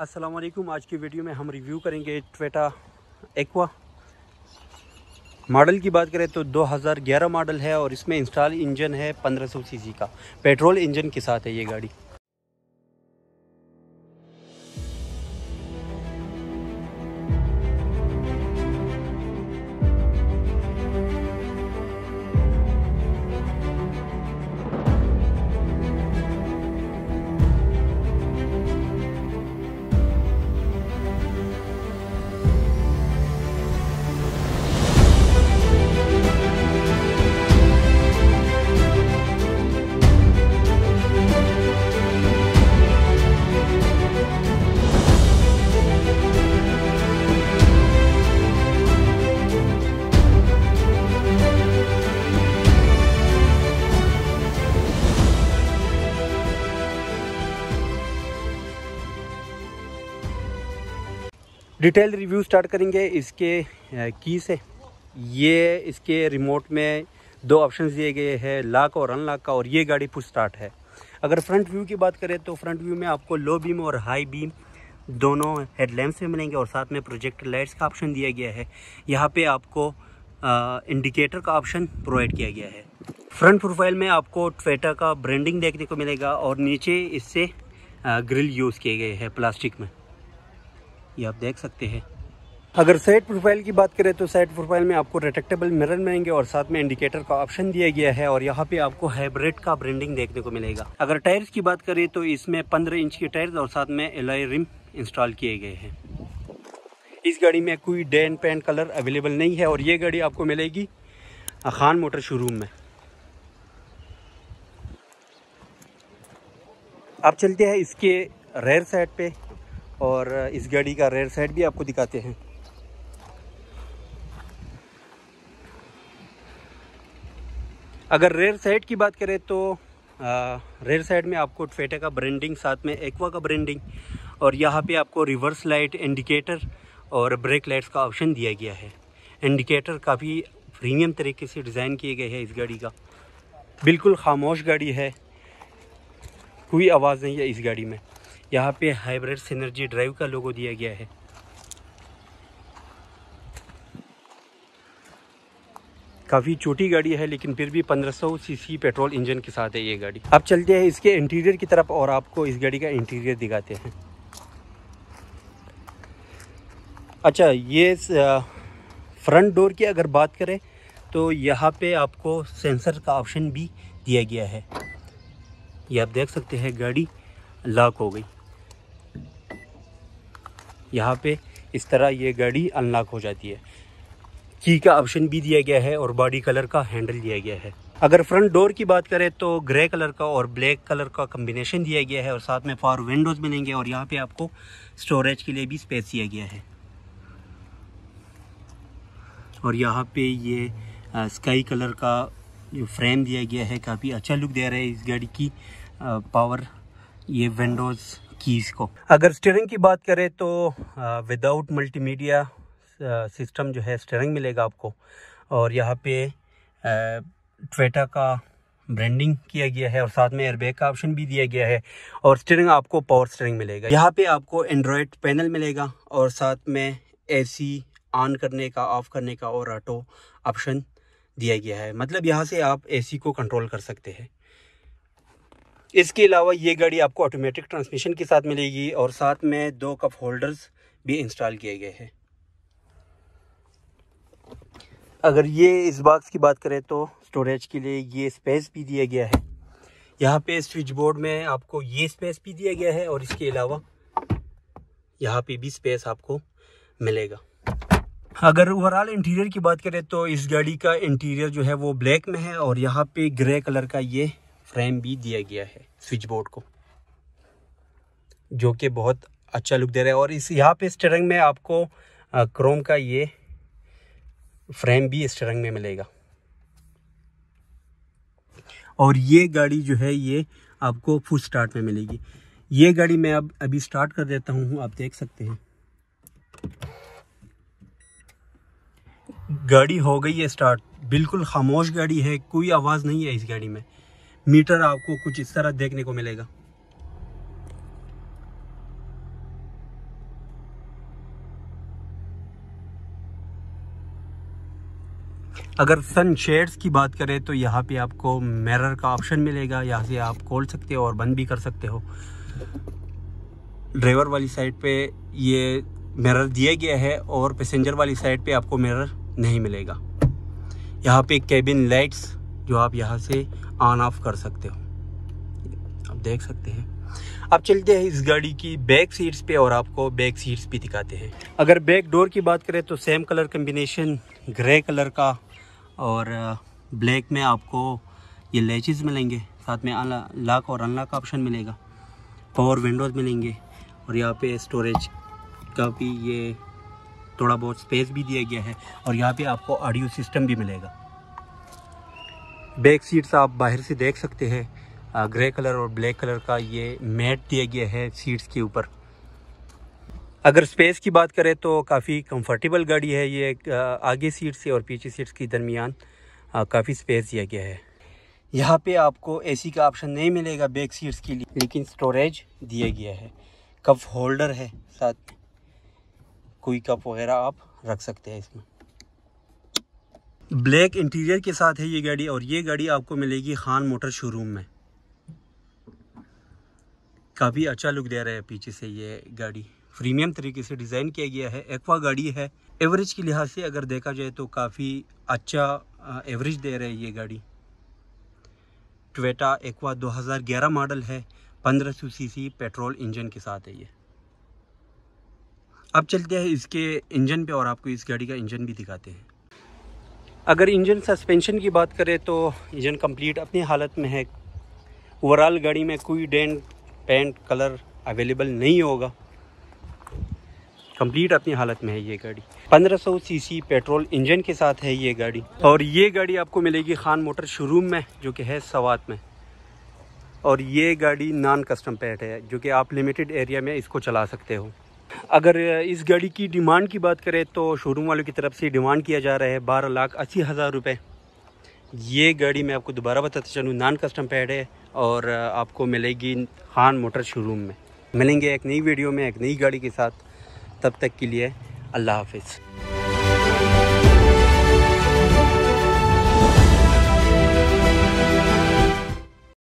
असलम आज की वीडियो में हम रिव्यू करेंगे ट्वेटा एक्वा मॉडल की बात करें तो 2011 मॉडल है और इसमें इंस्टॉल इंजन है 1500 सीसी का पेट्रोल इंजन के साथ है ये गाड़ी डिटेल रिव्यू स्टार्ट करेंगे इसके की से ये इसके रिमोट में दो ऑप्शन दिए गए हैं लाख और अनलाक का और ये गाड़ी पुश स्टार्ट है अगर फ्रंट व्यू की बात करें तो फ्रंट व्यू में आपको लो बीम और हाई बीम दोनों हेडलैम्प से मिलेंगे और साथ में प्रोजेक्टर लाइट्स का ऑप्शन दिया गया है यहाँ पे आपको आ, इंडिकेटर का ऑप्शन प्रोवाइड किया गया है फ्रंट प्रोफाइल में आपको ट्वेटा का ब्रांडिंग देखने को मिलेगा और नीचे इससे ग्रिल यूज़ किए गए हैं प्लास्टिक में ये आप देख सकते हैं अगर सेट प्रोफाइल की बात करें तो सेट प्रोफाइल में आपको रिटेक्टेबल मिरर मिलेंगे और साथ में इंडिकेटर का ऑप्शन दिया गया है और यहाँ पे आपको हाइब्रिड का ब्रांडिंग देखने को मिलेगा अगर टायर्स की बात करें तो इसमें 15 इंच के टायर्स और साथ में एल रिम इंस्टॉल किए गए हैं इस गाड़ी में कोई डैन पेंट कलर अवेलेबल नहीं है और ये गाड़ी आपको मिलेगी खान मोटर शोरूम में आप चलते हैं इसके रेयर साइड पे और इस गाड़ी का रेयर साइड भी आपको दिखाते हैं अगर रेयर साइड की बात करें तो रेयर साइड में आपको ट्वेटा का ब्रांडिंग साथ में एक्वा का ब्रांडिंग और यहाँ पे आपको रिवर्स लाइट इंडिकेटर और ब्रेक लाइट्स का ऑप्शन दिया गया है इंडिकेटर काफ़ी प्रीमियम तरीके से डिज़ाइन किए गए हैं इस गाड़ी का बिल्कुल खामोश गाड़ी है कोई आवाज़ नहीं है इस गाड़ी में यहाँ पे हाइब्रिड सिनर्जी ड्राइव का लोगो दिया गया है काफ़ी छोटी गाड़ी है लेकिन फिर भी 1500 सीसी पेट्रोल इंजन के साथ है ये गाड़ी अब चलते हैं इसके इंटीरियर की तरफ और आपको इस गाड़ी का इंटीरियर दिखाते हैं अच्छा ये फ्रंट डोर की अगर बात करें तो यहाँ पे आपको सेंसर का ऑप्शन भी दिया गया है ये आप देख सकते हैं गाड़ी लॉक हो गई यहाँ पे इस तरह ये गाड़ी अनलॉक हो जाती है की का ऑप्शन भी दिया गया है और बॉडी कलर का हैंडल दिया गया है अगर फ्रंट डोर की बात करें तो ग्रे कलर का और ब्लैक कलर का कम्बिनेशन दिया गया है और साथ में फॉर विंडोज़ मिलेंगे और यहाँ पे आपको स्टोरेज के लिए भी स्पेस दिया गया है और यहाँ पे ये स्काई कलर का जो फ्रेम दिया गया है काफ़ी अच्छा लुक दे रहा है इस गाड़ी की पावर ये विंडोज़ कीज़ को अगर स्टेयरिंग की बात करें तो विदाउट मल्टीमीडिया सिस्टम जो है स्टेयरिंग मिलेगा आपको और यहाँ पे ट्वेटा का ब्रांडिंग किया गया है और साथ में एयरबैग का ऑप्शन भी दिया गया है और स्टेयरिंग आपको पावर स्टेयरिंग मिलेगा यहाँ पे आपको एंड्रॉयड पैनल मिलेगा और साथ में एसी ऑन करने का ऑफ करने का और ऑटो ऑप्शन दिया गया है मतलब यहाँ से आप एसी को कंट्रोल कर सकते हैं इसके अलावा ये गाड़ी आपको ऑटोमेटिक ट्रांसमिशन के साथ मिलेगी और साथ में दो कप होल्डर्स भी इंस्टॉल किए गए हैं अगर ये इस बॉक्स की बात करें तो स्टोरेज के लिए ये स्पेस भी दिया गया है यहाँ पे स्विच बोर्ड में आपको ये स्पेस भी दिया गया है और इसके अलावा यहाँ पे भी स्पेस आपको मिलेगा अगर ओवरऑल इंटीरियर की बात करें तो इस गाड़ी का इंटीरियर जो है वो ब्लैक में है और यहाँ पे ग्रे कलर का ये फ्रेम भी दिया गया है स्विच बोर्ड को जो कि बहुत अच्छा लुक दे रहा है और इस यहाँ पे स्टेरिंग में आपको क्रोम का ये फ्रेम भी स्टेरिंग में मिलेगा और ये गाड़ी जो है ये आपको फुल स्टार्ट में मिलेगी ये गाड़ी मैं अब अभी स्टार्ट कर देता हूँ आप देख सकते हैं गाड़ी हो गई है स्टार्ट बिल्कुल खामोश गाड़ी है कोई आवाज़ नहीं है इस गाड़ी में मीटर आपको कुछ इस तरह देखने को मिलेगा अगर सन शेड्स की बात करें तो यहाँ पे आपको मिरर का ऑप्शन मिलेगा यहाँ से आप खोल सकते हो और बंद भी कर सकते हो ड्राइवर वाली साइड पे ये मिरर दिया गया है और पैसेंजर वाली साइड पे आपको मिरर नहीं मिलेगा यहाँ पे केबिन लाइट्स जो आप यहाँ से ऑन ऑफ कर सकते हो आप देख सकते हैं अब चलते हैं इस गाड़ी की बैक सीट्स पे और आपको बैक सीट्स भी दिखाते हैं अगर बैक डोर की बात करें तो same colour combination grey colour का और ब्लैक uh, में आपको ये लेचिस मिलेंगे साथ में लॉक और अनलॉक का ऑप्शन मिलेगा पावर विंडोज़ मिलेंगे और यहाँ पे स्टोरेज का भी ये थोड़ा बहुत स्पेस भी दिया गया है और यहाँ पे आपको ऑडियो सिस्टम भी मिलेगा बैक सीट्स आप बाहर से देख सकते हैं ग्रे कलर और ब्लैक कलर का ये मैट दिया गया है सीट्स के ऊपर अगर स्पेस की बात करें तो काफ़ी कंफर्टेबल गाड़ी है ये आगे सीट से और पीछे सीट्स के दरमियान काफ़ी स्पेस दिया गया है यहाँ पे आपको एसी का ऑप्शन नहीं मिलेगा बैक सीट्स के लिए लेकिन स्टोरेज दिया गया है कप होल्डर है साथ कोई कप वगैरह आप रख सकते हैं इसमें ब्लैक इंटीरियर के साथ है ये गाड़ी और ये गाड़ी आपको मिलेगी खान मोटर शोरूम में काफ़ी अच्छा लुक दे रहा है पीछे से ये गाड़ी प्रीमियम तरीके से डिज़ाइन किया गया है एक्वा गाड़ी है एवरेज के लिहाज से अगर देखा जाए तो काफ़ी अच्छा एवरेज दे रहा है ये गाड़ी ट्वेटा एक्वा 2011 मॉडल है 1500 सीसी पेट्रोल इंजन के साथ है ये अब चलते हैं इसके इंजन पे और आपको इस गाड़ी का इंजन भी दिखाते हैं अगर इंजन सस्पेंशन की बात करें तो इंजन कंप्लीट अपनी हालत में है ओवरऑल गाड़ी में कोई डेंट पेंट कलर अवेलेबल नहीं होगा कंप्लीट अपनी हालत में है ये गाड़ी 1500 सीसी पेट्रोल इंजन के साथ है ये गाड़ी और ये गाड़ी आपको मिलेगी खान मोटर शोरूम में जो कि है सवात में और ये गाड़ी नॉन कस्टम पैट है जो कि आप लिमिटेड एरिया में इसको चला सकते हो अगर इस गाड़ी की डिमांड की बात करें तो शोरूम वालों की तरफ से डिमांड किया जा रहा है बारह लाख अस्सी हज़ार रुपये ये गाड़ी मैं आपको दोबारा बताता चलूँ नान कस्टम पैड है और आपको मिलेगी खान मोटर शोरूम में मिलेंगे एक नई वीडियो में एक नई गाड़ी के साथ तब तक के लिए अल्लाह हाफिज़